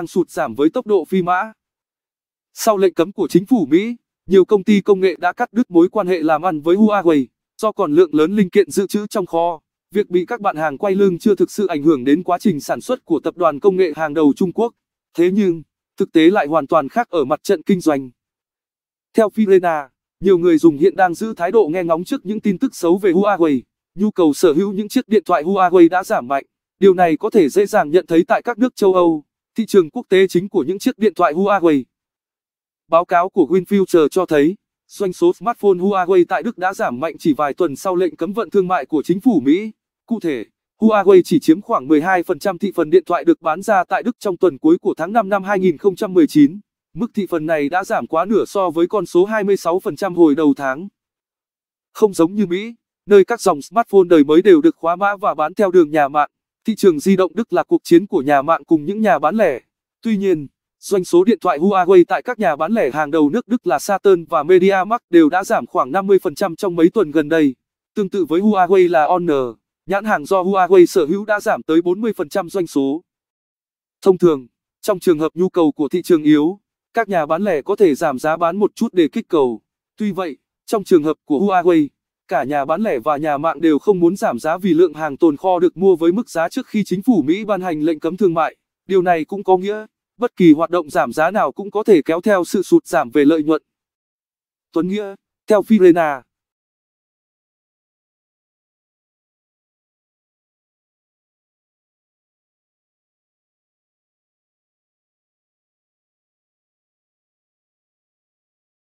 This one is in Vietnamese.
đang sụt giảm với tốc độ phi mã. Sau lệnh cấm của chính phủ Mỹ, nhiều công ty công nghệ đã cắt đứt mối quan hệ làm ăn với Huawei, do còn lượng lớn linh kiện dự trữ trong kho. Việc bị các bạn hàng quay lưng chưa thực sự ảnh hưởng đến quá trình sản xuất của tập đoàn công nghệ hàng đầu Trung Quốc. Thế nhưng, thực tế lại hoàn toàn khác ở mặt trận kinh doanh. Theo Filena, nhiều người dùng hiện đang giữ thái độ nghe ngóng trước những tin tức xấu về Huawei. Nhu cầu sở hữu những chiếc điện thoại Huawei đã giảm mạnh. Điều này có thể dễ dàng nhận thấy tại các nước châu Âu thị trường quốc tế chính của những chiếc điện thoại Huawei. Báo cáo của WinFuture cho thấy, doanh số smartphone Huawei tại Đức đã giảm mạnh chỉ vài tuần sau lệnh cấm vận thương mại của chính phủ Mỹ. Cụ thể, Huawei chỉ chiếm khoảng 12% thị phần điện thoại được bán ra tại Đức trong tuần cuối của tháng 5 năm 2019. Mức thị phần này đã giảm quá nửa so với con số 26% hồi đầu tháng. Không giống như Mỹ, nơi các dòng smartphone đời mới đều được khóa mã và bán theo đường nhà mạng. Thị trường di động Đức là cuộc chiến của nhà mạng cùng những nhà bán lẻ. Tuy nhiên, doanh số điện thoại Huawei tại các nhà bán lẻ hàng đầu nước Đức là Saturn và MediaMarkt đều đã giảm khoảng 50% trong mấy tuần gần đây. Tương tự với Huawei là Honor, nhãn hàng do Huawei sở hữu đã giảm tới 40% doanh số. Thông thường, trong trường hợp nhu cầu của thị trường yếu, các nhà bán lẻ có thể giảm giá bán một chút để kích cầu. Tuy vậy, trong trường hợp của Huawei, cả nhà bán lẻ và nhà mạng đều không muốn giảm giá vì lượng hàng tồn kho được mua với mức giá trước khi chính phủ Mỹ ban hành lệnh cấm thương mại. Điều này cũng có nghĩa, bất kỳ hoạt động giảm giá nào cũng có thể kéo theo sự sụt giảm về lợi nhuận. Tuấn Nghĩa, theo Firena,